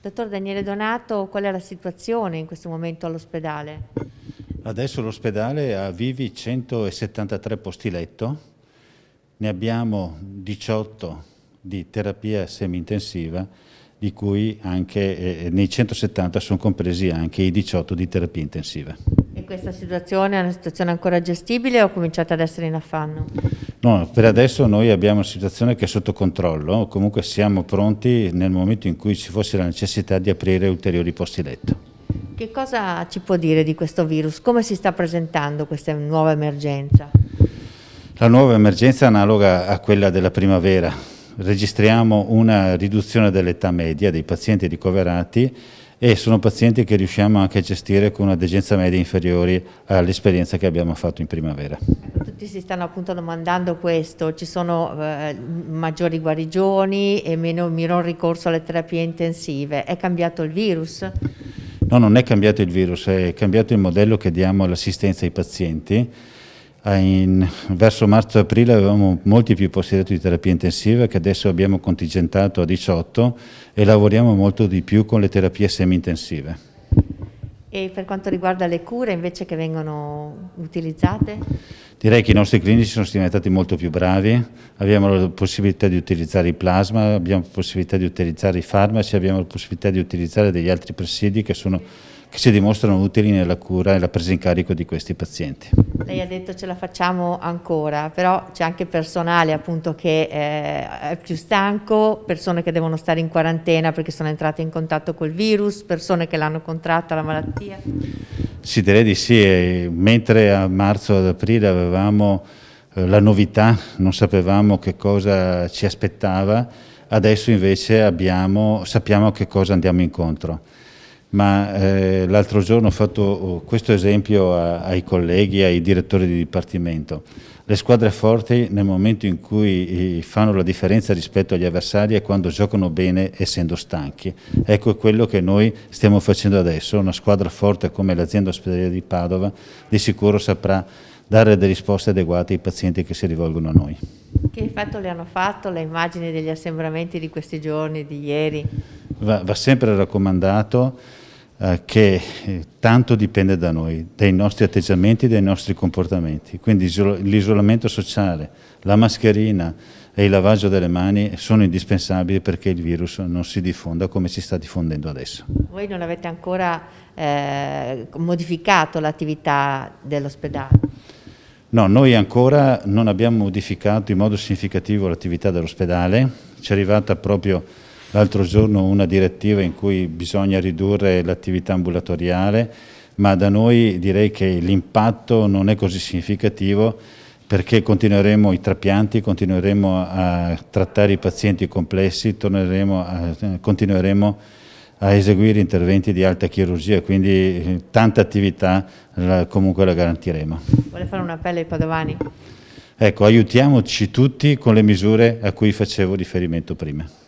Dottor Daniele Donato, qual è la situazione in questo momento all'ospedale? Adesso l'ospedale ha vivi 173 posti letto, ne abbiamo 18 di terapia semi-intensiva, di cui anche eh, eh nei 170 sono compresi anche i 18 di terapia intensiva. E questa situazione è una situazione ancora gestibile o cominciate ad essere in affanno? No, per adesso noi abbiamo una situazione che è sotto controllo, comunque siamo pronti nel momento in cui ci fosse la necessità di aprire ulteriori posti letto. Che cosa ci può dire di questo virus? Come si sta presentando questa nuova emergenza? La nuova emergenza è analoga a quella della primavera. Registriamo una riduzione dell'età media dei pazienti ricoverati e sono pazienti che riusciamo anche a gestire con una degenza media inferiore all'esperienza che abbiamo fatto in primavera tutti si stanno appunto domandando questo, ci sono eh, maggiori guarigioni e meno, minor ricorso alle terapie intensive, è cambiato il virus? No, non è cambiato il virus, è cambiato il modello che diamo all'assistenza ai pazienti. Eh, in, verso marzo-aprile avevamo molti più posseduti di terapia intensiva che adesso abbiamo contingentato a 18 e lavoriamo molto di più con le terapie semi-intensive. E per quanto riguarda le cure invece che vengono utilizzate? Direi che i nostri clinici sono diventati molto più bravi, abbiamo la possibilità di utilizzare il plasma, abbiamo la possibilità di utilizzare i farmaci, abbiamo la possibilità di utilizzare degli altri presidi che sono che si dimostrano utili nella cura e la presa in carico di questi pazienti. Lei ha detto ce la facciamo ancora, però c'è anche personale appunto che eh, è più stanco, persone che devono stare in quarantena perché sono entrate in contatto col virus, persone che l'hanno contratta la malattia. Sì, direi di sì, mentre a marzo ad aprile avevamo eh, la novità, non sapevamo che cosa ci aspettava, adesso invece abbiamo, sappiamo che cosa andiamo incontro ma eh, l'altro giorno ho fatto questo esempio a, ai colleghi, ai direttori di dipartimento. Le squadre forti nel momento in cui eh, fanno la differenza rispetto agli avversari è quando giocano bene essendo stanchi. Ecco quello che noi stiamo facendo adesso. Una squadra forte come l'azienda ospedaliera di Padova di sicuro saprà dare delle risposte adeguate ai pazienti che si rivolgono a noi. Che effetto le hanno fatto le immagini degli assembramenti di questi giorni, di ieri? va, va sempre raccomandato eh, che eh, tanto dipende da noi, dai nostri atteggiamenti, dai nostri comportamenti. Quindi l'isolamento sociale, la mascherina e il lavaggio delle mani sono indispensabili perché il virus non si diffonda come si sta diffondendo adesso. Voi non avete ancora eh, modificato l'attività dell'ospedale? No, noi ancora non abbiamo modificato in modo significativo l'attività dell'ospedale, ci è arrivata proprio l'altro giorno una direttiva in cui bisogna ridurre l'attività ambulatoriale, ma da noi direi che l'impatto non è così significativo perché continueremo i trapianti, continueremo a trattare i pazienti complessi, a, continueremo a eseguire interventi di alta chirurgia, quindi eh, tanta attività la, comunque la garantiremo. Vuole fare un appello ai padovani? Ecco, aiutiamoci tutti con le misure a cui facevo riferimento prima.